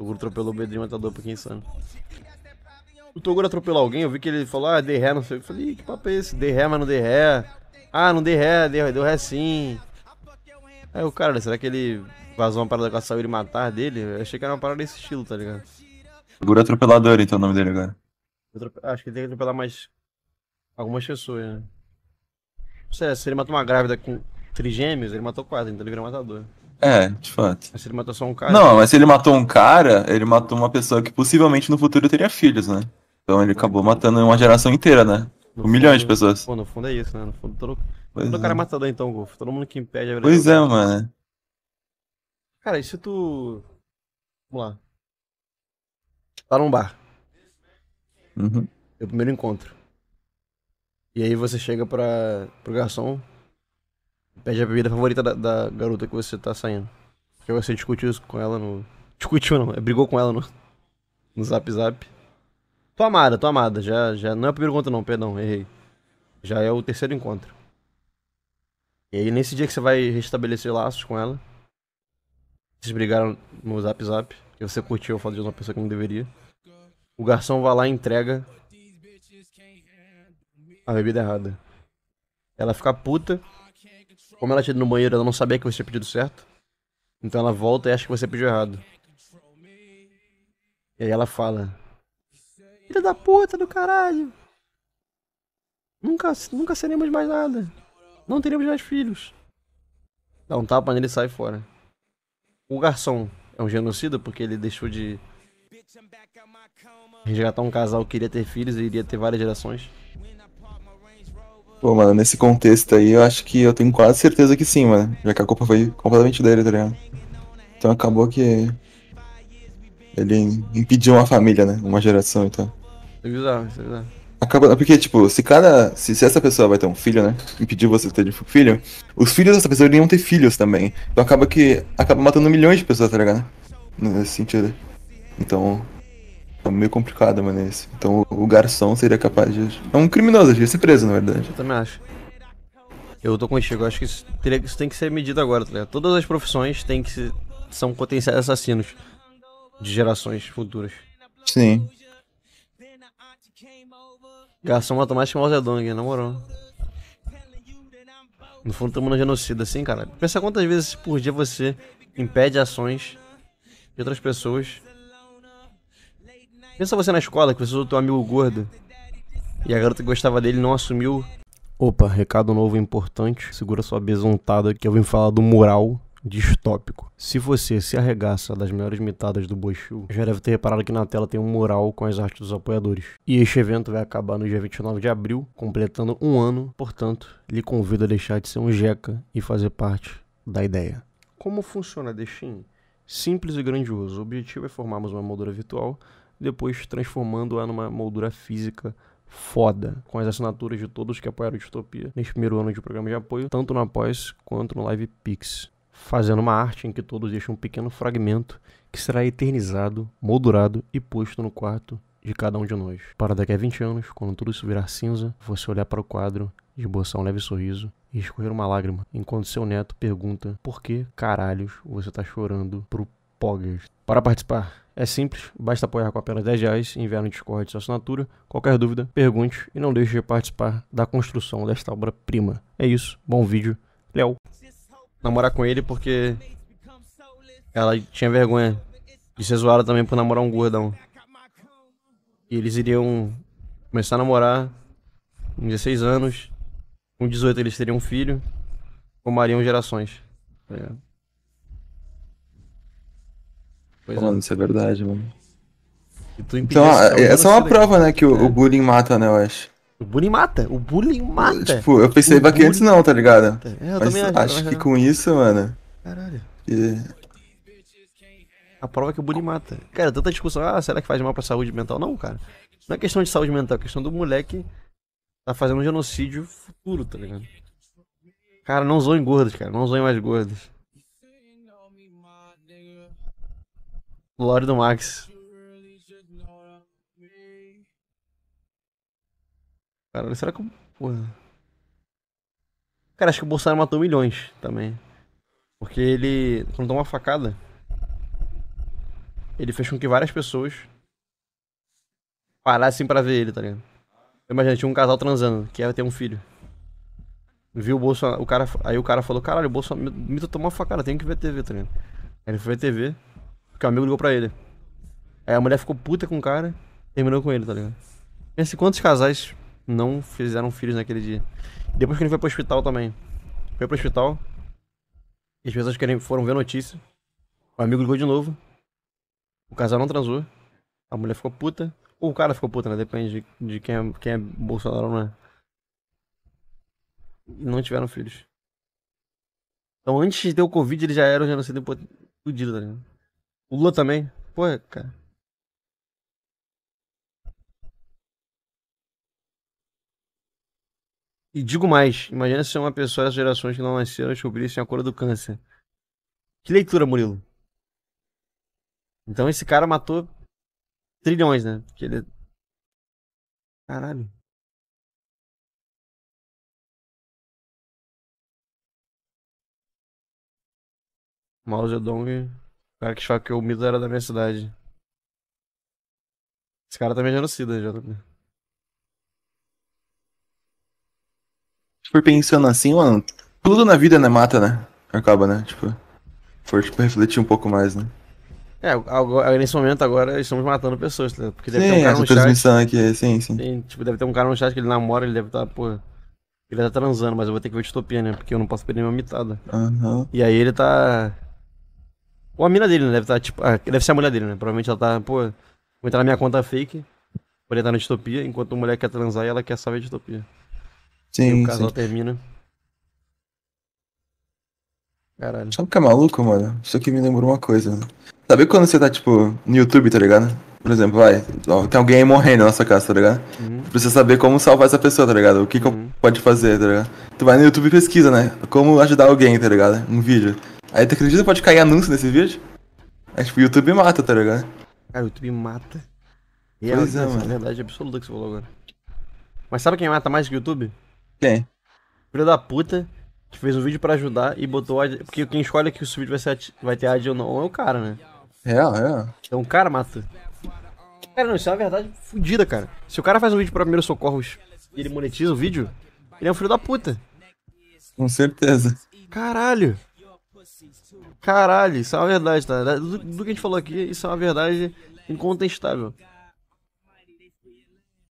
O Toguro atropelou o Pedrinho Matador pra quem é sabe. O Toguro atropelou alguém, eu vi que ele falou, ah, dei ré, não sei. Eu falei, que papo é esse? Dei ré, mas não dei ré. Ah, não dei ré, dei ré, deu ré sim. Aí o cara, será que ele vazou uma parada com a saúde matar dele? Eu achei que era uma parada desse estilo, tá ligado? Toguro atropelador, então, é o nome dele agora. Acho que ele tem que atropelar mais algumas pessoas, né? se ele matou uma grávida com trigêmeos, ele matou quatro, então ele virou matador. É, de fato. Mas se ele matou só um cara. Não, mas se ele matou um cara, ele matou uma pessoa que possivelmente no futuro teria filhos, né? Então ele acabou matando uma geração inteira, né? um milhão de pessoas. Pô, no fundo é isso, né? No fundo, todo, todo é. cara é matador, então, Golfo. Todo mundo que impede a Pois é, cara. mano. Cara, e se tu. Vamos lá. Tá num bar. Uhum. É o primeiro encontro. E aí você chega pra... pro garçom Pede a bebida favorita da, da garota que você tá saindo. Porque você discutiu isso com ela no. Discutiu não, é, brigou com ela no. No zap zap. Tua amada, tua amada. Já, já não é o primeiro encontro, não, perdão, errei. Já é o terceiro encontro. E aí, nesse dia que você vai restabelecer laços com ela, vocês brigaram no zap zap, que você curtiu a foto de uma pessoa que não deveria. O garçom vai lá e entrega a bebida errada. Ela fica puta como ela tinha ido no banheiro, ela não sabia que você tinha pedido certo. Então ela volta e acha que você pediu errado. E aí ela fala: Filha da puta do caralho! Nunca, nunca seremos mais nada. Não teremos mais filhos. Dá um tapa nele e sai fora. O garçom é um genocida porque ele deixou de resgatar um casal que iria ter filhos e iria ter várias gerações. Pô, mano, nesse contexto aí, eu acho que eu tenho quase certeza que sim, mano. Já que a culpa foi completamente dele, tá ligado? Então acabou que. Ele impediu uma família, né? Uma geração, então. É bizarro, isso é bizarro. Acaba, porque, tipo, se cada. Se, se, essa pessoa vai ter um filho, né? Impedir você de ter filho, os filhos dessa pessoa iriam ter filhos também. Então acaba que. Acaba matando milhões de pessoas, tá ligado? Nesse sentido. Então, é meio complicado, mano, esse. Então o garçom seria capaz de. É um criminoso, devia ser preso, na verdade. Eu também acho. Eu tô contigo, eu acho que isso, teria, isso tem que ser medido agora, tá ligado? Todas as profissões têm que são potenciais assassinos de gerações futuras. Sim. Garçom automático Mao Zedong, na moral. No fundo, estamos no genocida, assim, cara. Pensa quantas vezes por dia você impede ações de outras pessoas Pensa você na escola que você usou teu amigo gordo e a garota que gostava dele não assumiu. Opa, recado novo importante. Segura sua besuntada que eu vim falar do mural distópico. Se você se arregaça das melhores mitadas do Boixu, já deve ter reparado que na tela tem um mural com as artes dos apoiadores. E este evento vai acabar no dia 29 de abril, completando um ano, portanto, lhe convido a deixar de ser um jeca e fazer parte da ideia. Como funciona a Dexim? Simples e grandioso. O objetivo é formarmos uma moldura virtual depois transformando-a numa moldura física foda, com as assinaturas de todos que apoiaram Distopia neste primeiro ano de programa de apoio, tanto no Após quanto no Live Pix, fazendo uma arte em que todos deixam um pequeno fragmento que será eternizado, moldurado e posto no quarto de cada um de nós. Para daqui a 20 anos, quando tudo isso virar cinza, você olhar para o quadro, esboçar um leve sorriso e escorrer uma lágrima, enquanto seu neto pergunta por que caralhos você está chorando pro Poggers. Para participar, é simples, basta apoiar com apenas 10 reais e enviar no Discord sua assinatura. Qualquer dúvida, pergunte e não deixe de participar da construção desta obra-prima. É isso, bom vídeo. Léo. Namorar com ele porque ela tinha vergonha de ser zoada também por namorar um gordão. E eles iriam começar a namorar com 16 anos. Com 18 eles teriam um filho. Formariam gerações. Tá Pois é. mano é. isso é verdade, mano. então, ah, essa é uma prova, né, que o, é. o, bullying mata, né, eu acho. O bullying mata, o bullying mata. Tipo, eu pensei que antes não, tá ligado? É, eu Mas também acho que não. com isso, mano... Caralho. A prova é que o bullying mata. Cara, tanta discussão, ah, será que faz mal pra saúde mental? Não, cara. Não é questão de saúde mental, é questão do moleque tá fazendo um genocídio futuro, tá ligado? Cara, não zoem gordos, cara. Não zoem mais gordos. Lore do Max. Caralho, será que. Porra. Cara, acho que o Bolsonaro matou milhões também. Porque ele. Quando dá uma facada. Ele fez com que várias pessoas. parassem pra ver ele, tá ligado? Imagina, tinha um casal transando, que ia ter um filho. Viu o Bolsonaro. O cara, aí o cara falou: caralho, o Bolsonaro. Me, me tomou uma facada, Tem que ver TV, tá ligado? Aí ele foi ver TV. Porque o amigo ligou pra ele. Aí a mulher ficou puta com o cara, terminou com ele, tá ligado? Pense quantos casais não fizeram filhos naquele dia. Depois que ele foi pro hospital também. Foi pro hospital. E as pessoas querem, foram ver a notícia. O amigo ligou de novo. O casal não transou. A mulher ficou puta. Ou o cara ficou puta, né? Depende de, de quem, é, quem é Bolsonaro ou não é. Não tiveram filhos. Então antes de ter o Covid, ele já era o genocídio fudido, tá ligado? O Lula também. Pô, cara. E digo mais, imagina se uma pessoa das gerações que não nasceram descobrissem a cura do câncer. Que leitura, Murilo. Então esse cara matou trilhões, né? Porque ele. É- Caralho. Mao Zedong o cara que esfaqueou o mito era da minha cidade. Esse cara também é genocida, JP. Por pensando assim, mano, tudo na vida, né, mata, né? Acaba, né? Tipo, for tipo, refletir um pouco mais, né? É, agora, é, nesse momento agora estamos matando pessoas, tá? Porque deve sim, ter um cara no transmissão chat. Aqui, é, sim, sim. Tem, tipo, deve ter um cara no chat que ele namora, ele deve estar, tá, pô. Ele tá transando, mas eu vou ter que ver utopia, né? Porque eu não posso perder minha mitada. Uhum. E aí ele tá. Ou a mina dele, né? Deve, estar tá, tipo, ah, deve ser a mulher dele, né? Provavelmente ela tá, pô, vou entrar na minha conta fake, vou entrar na distopia, enquanto o mulher quer transar e ela quer salvar a distopia. Sim, e o casal sim. termina. Caralho. Sabe o que é maluco, mano? Isso aqui me lembrou uma coisa. Sabe quando você tá, tipo, no YouTube, tá ligado? Por exemplo, vai, tem alguém morrendo na nossa casa, tá ligado? Uhum. Precisa saber como salvar essa pessoa, tá ligado? O que, uhum. que pode fazer, tá ligado? Tu vai no YouTube e pesquisa, né? Como ajudar alguém, tá ligado? Um vídeo. Aí tu acredita que pode cair anúncio nesse vídeo? É tipo, o YouTube mata, tá ligado? Cara, o YouTube mata. E é, pois é, é mano. verdade absoluta que você falou agora. Mas sabe quem mata mais que o YouTube? Quem? Filho da puta que fez um vídeo pra ajudar e botou ad... Porque quem escolhe que o vídeo vai, ser ad... vai ter ad ou não é o cara, né? É, é. Então o cara mata. Cara, não, isso é uma verdade fodida, cara. Se o cara faz um vídeo pra primeiros socorros e ele monetiza o vídeo, ele é um filho da puta. Com certeza. Caralho. Caralho, isso é uma verdade, tá? Do, do que a gente falou aqui, isso é uma verdade incontestável.